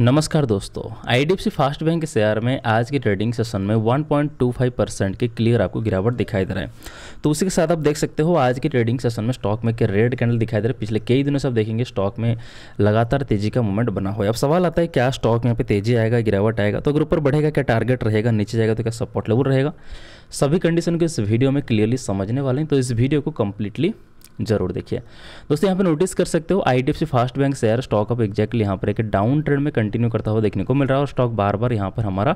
नमस्कार दोस्तों I D F C first bank के शेयर में आज के ट्रेडिंग सेशन में 1.25 परसेंट के क्लियर आपको गिरावट दिखाई दे रहा है तो उसी के साथ आप देख सकते हो आज के ट्रेडिंग सेशन में स्टॉक में के रेड कैंडल दिखाई दे रहा है पिछले कई दिनों से आप देखेंगे स्टॉक में लगातार तेजी का मूवमेंट बना हुआ है अब सवाल आता है क्या स्टॉक में यहाँ पे तेजी आएगा गिरावट आएगा तो अगर ऊपर बढ़ेगा क्या टारगेट रहेगा नीचे जाएगा तो क्या सपोर्ट लेवल रहेगा सभी कंडीशन को इस वीडियो में क्लियरली समझने वाले हैं तो इस वीडियो को कम्प्लीटली जरूर देखिए दोस्तों यहाँ पे नोटिस कर सकते हो I first bank share stock अब एक्जैक्टली यहाँ पर एक डाउन ट्रेंड में कंटिन्यू करता हुआ देखने को मिल रहा है और स्टॉक बार बार यहाँ पर हमारा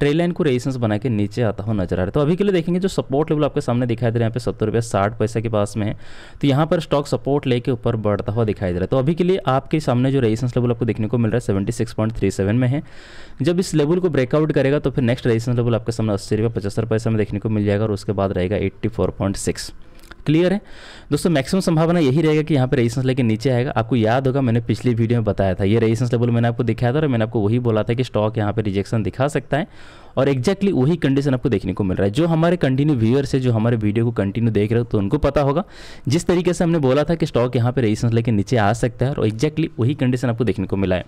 ट्रेल लाइन को रेजिस्टेंस बना के नीचे आता हुआ नजर आ रहा है तो अभी के लिए देखेंगे जो सपोर्ट लेवल आपके सामने दिखाई दे रहा है यहाँ पे सत्तर रुपये साठ पैसे के पास में है तो यहाँ पर स्टॉक सपोर्ट लेके ऊपर बढ़ता हुआ दिखाई दे रहा है तो अभी के लिए आपके सामने जो रेजिस्टेंस लेवल आपको देखने को मिल रहा है seventy six point three seven में है जब इस लेवल को ब्रेकआउट करेगा तो फिर नेक्स्ट रेजिस्टेंस लेवल आपके सामने अस्सी रुपये पचहत्तर पैसे में देखने को मिल जाएगा और उसके बाद रहेगा eighty four point six clear है दोस्तों मैक्सिमम संभावना यही रहेगा कि यहाँ पे रेजिस्टेंस लेके नीचे आएगा आपको याद होगा मैंने पिछली वीडियो में बताया था ये रेजिस्टेंस लेवल मैंने आपको दिखाया था और मैंने आपको वही बोला था कि स्टॉक यहाँ पे रिजेक्शन दिखा सकता है और एक्जैक्टली वही कंडीशन आपको देखने को मिल रहा है जो हमारे कंटिन्यू व्यूअर्स है जो हमारे वीडियो को कंटिन्यू देख रहे हो तो उनको पता होगा जिस तरीके से हमने बोला था कि स्टॉक यहाँ पर रेजिस्टेंस लेके नीचे आ सकता है और एक्जैक्टली वही कंडीशन आपको देखने को मिला है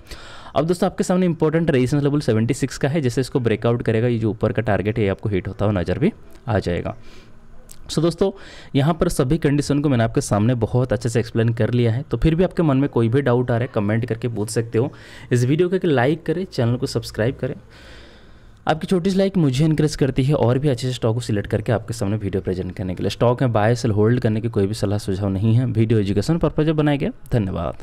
अब दोस्तों आपके सामने इंपॉर्टेंट रेजिस्टेंस लेवल सिक्स का है जैसे इसको ब्रेकआउट करेगा ये जो ऊपर का टारगेट है आपको हिट होता हुआ नज़र भी आ जाएगा सो so, दोस्तों यहाँ पर सभी कंडीशन को मैंने आपके सामने बहुत अच्छे से एक्सप्लेन कर लिया है तो फिर भी आपके मन में कोई भी डाउट आ रहा है कमेंट करके पूछ सकते हो इस वीडियो को लाइक करें चैनल को सब्सक्राइब करें आपकी छोटी सी लाइक मुझे इंकरेज करती है और भी अच्छे से स्टॉक को सिलेक्ट करके आपके सामने वीडियो प्रेजेंट करने के लिए स्टॉक में बाय सेल होल्ड करने की कोई भी सलाह सुझाव नहीं है वीडियो एजुकेशन पर्पज बनाया गया धन्यवाद